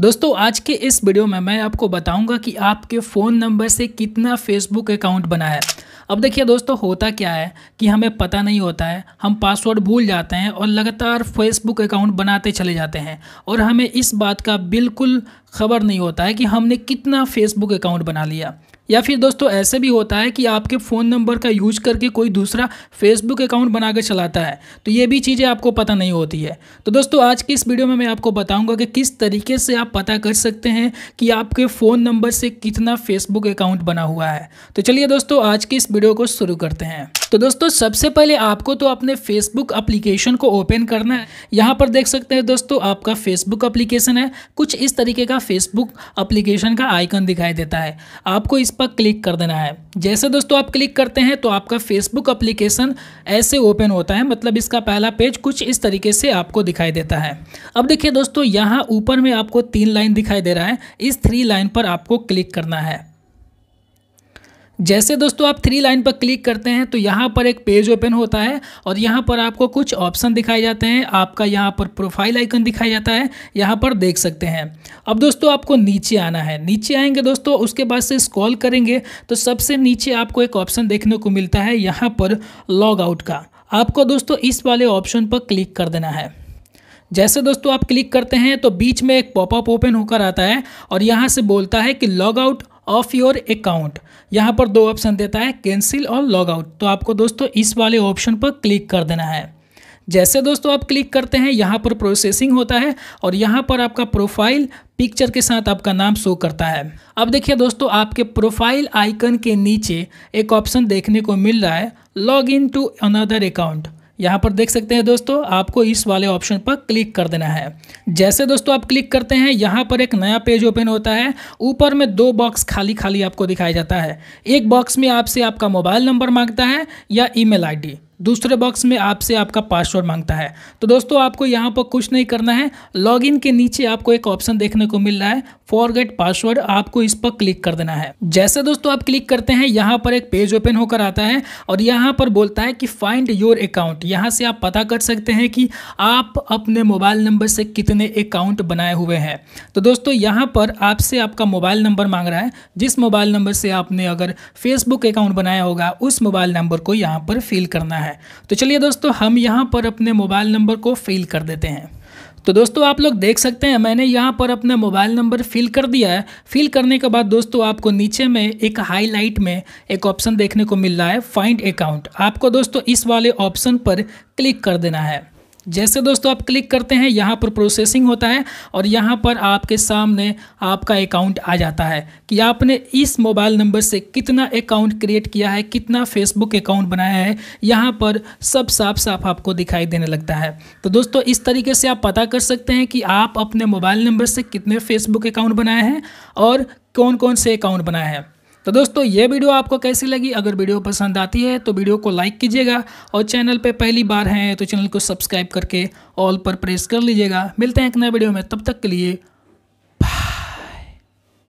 दोस्तों आज के इस वीडियो में मैं आपको बताऊंगा कि आपके फ़ोन नंबर से कितना फेसबुक अकाउंट बना है अब देखिए दोस्तों होता क्या है कि हमें पता नहीं होता है हम पासवर्ड भूल जाते हैं और लगातार फेसबुक अकाउंट बनाते चले जाते हैं और हमें इस बात का बिल्कुल खबर नहीं होता है कि हमने कितना फेसबुक अकाउंट बना लिया या फिर दोस्तों ऐसे भी होता है कि आपके फ़ोन नंबर का यूज करके कोई दूसरा फेसबुक अकाउंट बनाकर चलाता है तो ये भी चीज़ें आपको पता नहीं होती है तो दोस्तों आज की इस वीडियो में मैं आपको बताऊंगा कि किस तरीके से आप पता कर सकते हैं कि आपके फ़ोन नंबर से कितना फेसबुक अकाउंट बना हुआ है तो चलिए दोस्तों आज की इस वीडियो को शुरू करते हैं तो दोस्तों सबसे पहले आपको तो अपने फेसबुक अप्लीकेशन को ओपन करना है यहाँ पर देख सकते हैं दोस्तों आपका फेसबुक अप्लीकेशन है कुछ इस तरीके का फेसबुक अप्लीकेशन का आइकन दिखाई देता है आपको इस पर क्लिक कर देना है जैसे दोस्तों आप क्लिक करते हैं तो आपका फेसबुक अप्लीकेशन ऐसे ओपन होता है मतलब इसका पहला पेज कुछ इस तरीके से आपको दिखाई देता है अब देखिए दोस्तों यहाँ ऊपर में आपको तीन लाइन दिखाई दे रहा है इस थ्री लाइन पर आपको क्लिक करना है जैसे दोस्तों आप थ्री लाइन पर क्लिक करते हैं तो यहाँ पर एक पेज ओपन होता है और यहाँ पर आपको कुछ ऑप्शन दिखाए जाते हैं आपका यहाँ पर प्रोफाइल आइकन दिखाया जाता है यहाँ पर देख सकते हैं अब दोस्तों आपको नीचे आना है नीचे आएंगे दोस्तों उसके बाद से स्क्रॉल करेंगे तो सबसे नीचे आपको एक ऑप्शन देखने को मिलता है यहाँ पर लॉग आउट का आपको दोस्तों इस वाले ऑप्शन पर क्लिक कर देना है जैसे दोस्तों आप क्लिक करते हैं तो बीच में एक पॉपअप ओपन होकर आता है और यहाँ से बोलता है कि log out of your account यहाँ पर दो ऑप्शन देता है कैंसिल और लॉग आउट तो आपको दोस्तों इस वाले ऑप्शन पर क्लिक कर देना है जैसे दोस्तों आप क्लिक करते हैं यहाँ पर प्रोसेसिंग होता है और यहाँ पर आपका प्रोफाइल पिक्चर के साथ आपका नाम शो करता है अब देखिए दोस्तों आपके प्रोफाइल आइकन के नीचे एक ऑप्शन देखने को मिल रहा है log in to another account यहाँ पर देख सकते हैं दोस्तों आपको इस वाले ऑप्शन पर क्लिक कर देना है जैसे दोस्तों आप क्लिक करते हैं यहाँ पर एक नया पेज ओपन होता है ऊपर में दो बॉक्स खाली खाली आपको दिखाया जाता है एक बॉक्स में आपसे आपका मोबाइल नंबर मांगता है या ईमेल आईडी दूसरे बॉक्स में आपसे आपका पासवर्ड मांगता है तो दोस्तों आपको यहाँ पर कुछ नहीं करना है लॉगिन के नीचे आपको एक ऑप्शन देखने को मिल रहा है फॉरगेट पासवर्ड आपको इस पर क्लिक कर देना है जैसे दोस्तों आप क्लिक करते हैं यहाँ पर एक पेज ओपन होकर आता है और यहाँ पर बोलता है कि फाइंड योर अकाउंट यहाँ से आप पता कर सकते हैं कि आप अपने मोबाइल नंबर से कितने अकाउंट बनाए हुए हैं तो दोस्तों यहाँ पर आपसे आपका मोबाइल नंबर मांग रहा है जिस मोबाइल नंबर से आपने अगर फेसबुक अकाउंट बनाया होगा उस मोबाइल नंबर को यहाँ पर फिल करना है है तो चलिए दोस्तों हम यहाँ पर अपने मोबाइल नंबर को फिल कर देते हैं तो दोस्तों आप लोग देख सकते हैं मैंने यहाँ पर अपना मोबाइल नंबर फिल कर दिया है फिल करने के बाद दोस्तों आपको नीचे में एक हाईलाइट में एक ऑप्शन देखने को मिल रहा है फाइंड अकाउंट आपको दोस्तों इस वाले ऑप्शन पर क्लिक कर देना है जैसे दोस्तों आप क्लिक करते हैं यहाँ पर प्रोसेसिंग होता है और यहाँ पर आपके सामने आपका अकाउंट आ जाता है कि आपने इस मोबाइल नंबर से कितना अकाउंट क्रिएट किया है कितना फेसबुक अकाउंट बनाया है यहाँ पर सब साफ साफ आपको दिखाई देने लगता है तो दोस्तों इस तरीके से आप पता कर सकते हैं कि आप अपने मोबाइल नंबर से कितने फेसबुक अकाउंट बनाए हैं और कौन कौन से अकाउंट बनाए हैं तो दोस्तों ये वीडियो आपको कैसी लगी अगर वीडियो पसंद आती है तो वीडियो को लाइक कीजिएगा और चैनल पे पहली बार हैं तो चैनल को सब्सक्राइब करके ऑल पर प्रेस कर लीजिएगा मिलते हैं एक नए वीडियो में तब तक के लिए